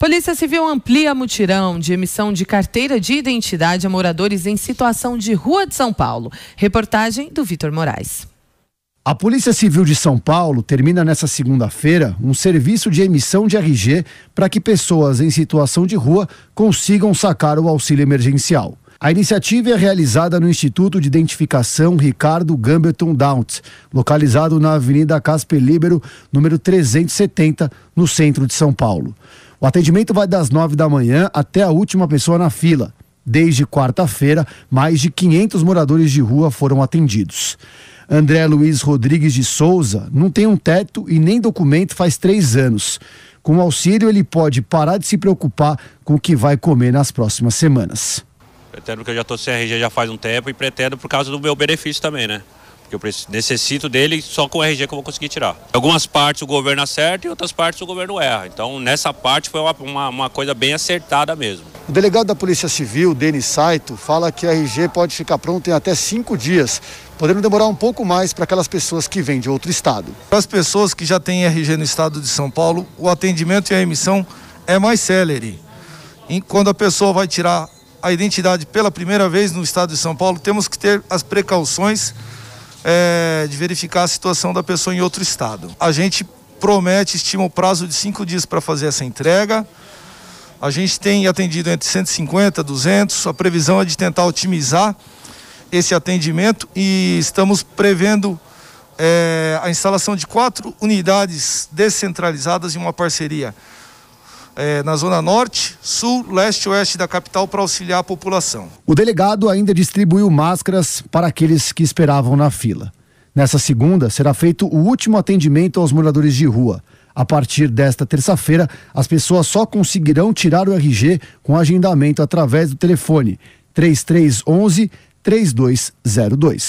Polícia Civil amplia mutirão de emissão de carteira de identidade a moradores em situação de rua de São Paulo. Reportagem do Vitor Moraes. A Polícia Civil de São Paulo termina nesta segunda-feira um serviço de emissão de RG para que pessoas em situação de rua consigam sacar o auxílio emergencial. A iniciativa é realizada no Instituto de Identificação Ricardo Gamberton Downs, localizado na Avenida Casper Libero, número 370, no centro de São Paulo. O atendimento vai das 9 da manhã até a última pessoa na fila. Desde quarta-feira, mais de 500 moradores de rua foram atendidos. André Luiz Rodrigues de Souza não tem um teto e nem documento faz três anos. Com o auxílio, ele pode parar de se preocupar com o que vai comer nas próximas semanas. Pretendo que eu já estou sem RG já faz um tempo e pretendo por causa do meu benefício também, né? que eu necessito dele, só com o RG que eu vou conseguir tirar. Algumas partes o governo acerta e outras partes o governo erra. Então, nessa parte foi uma, uma, uma coisa bem acertada mesmo. O delegado da Polícia Civil, Denis Saito, fala que a RG pode ficar pronto em até cinco dias, podendo demorar um pouco mais para aquelas pessoas que vêm de outro estado. Para as pessoas que já têm RG no estado de São Paulo, o atendimento e a emissão é mais célere. E quando a pessoa vai tirar a identidade pela primeira vez no estado de São Paulo, temos que ter as precauções é, de verificar a situação da pessoa em outro estado. A gente promete, estima o prazo de cinco dias para fazer essa entrega. A gente tem atendido entre 150 e 200. A previsão é de tentar otimizar esse atendimento e estamos prevendo é, a instalação de quatro unidades descentralizadas em uma parceria é, na zona norte, sul, leste e oeste da capital para auxiliar a população. O delegado ainda distribuiu máscaras para aqueles que esperavam na fila. Nessa segunda, será feito o último atendimento aos moradores de rua. A partir desta terça-feira, as pessoas só conseguirão tirar o RG com agendamento através do telefone 3311 3202.